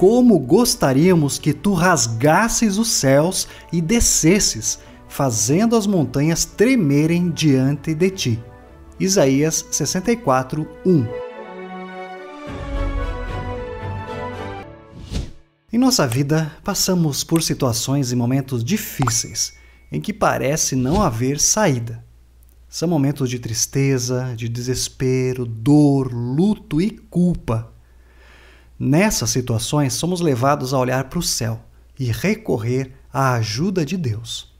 Como gostaríamos que tu rasgasses os céus e descesses, fazendo as montanhas tremerem diante de ti. Isaías 64, 1. Em nossa vida, passamos por situações e momentos difíceis em que parece não haver saída. São momentos de tristeza, de desespero, dor, luto e culpa. Nessas situações, somos levados a olhar para o céu e recorrer à ajuda de Deus.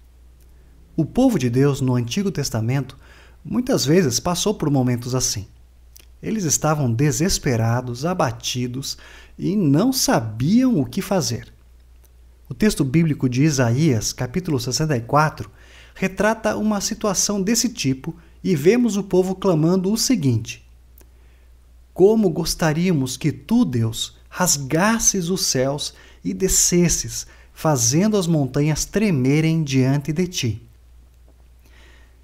O povo de Deus no Antigo Testamento muitas vezes passou por momentos assim. Eles estavam desesperados, abatidos e não sabiam o que fazer. O texto bíblico de Isaías, capítulo 64, retrata uma situação desse tipo e vemos o povo clamando o seguinte: como gostaríamos que tu, Deus, rasgasses os céus e descesses, fazendo as montanhas tremerem diante de ti.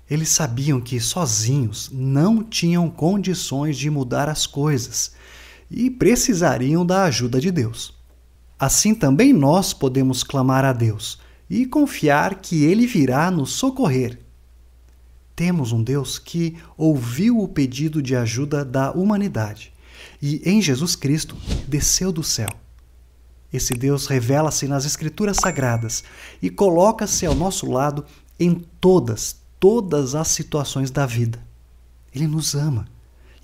Eles sabiam que sozinhos não tinham condições de mudar as coisas e precisariam da ajuda de Deus. Assim também nós podemos clamar a Deus e confiar que Ele virá nos socorrer temos um Deus que ouviu o pedido de ajuda da humanidade e, em Jesus Cristo, desceu do céu. Esse Deus revela-se nas Escrituras Sagradas e coloca-se ao nosso lado em todas, todas as situações da vida. Ele nos ama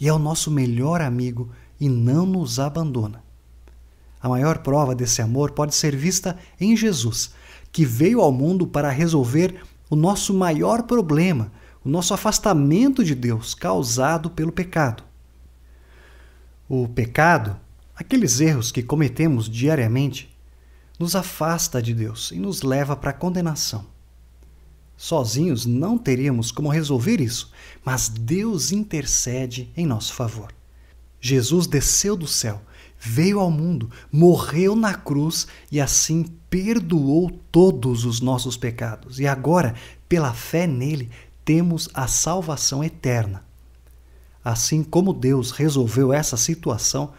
e é o nosso melhor amigo e não nos abandona. A maior prova desse amor pode ser vista em Jesus, que veio ao mundo para resolver o nosso maior problema, o nosso afastamento de Deus causado pelo pecado. O pecado, aqueles erros que cometemos diariamente, nos afasta de Deus e nos leva para a condenação. Sozinhos não teríamos como resolver isso, mas Deus intercede em nosso favor. Jesus desceu do céu, veio ao mundo, morreu na cruz e assim perdoou todos os nossos pecados. E agora, pela fé nele, temos a salvação eterna. Assim como Deus resolveu essa situação,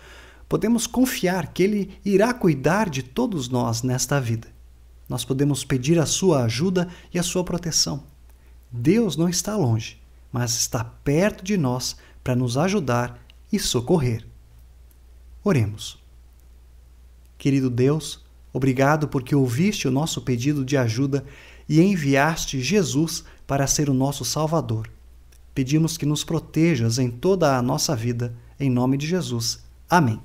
podemos confiar que Ele irá cuidar de todos nós nesta vida. Nós podemos pedir a sua ajuda e a sua proteção. Deus não está longe, mas está perto de nós para nos ajudar e socorrer. Oremos. Querido Deus, obrigado porque ouviste o nosso pedido de ajuda e enviaste Jesus para ser o nosso Salvador. Pedimos que nos protejas em toda a nossa vida, em nome de Jesus. Amém.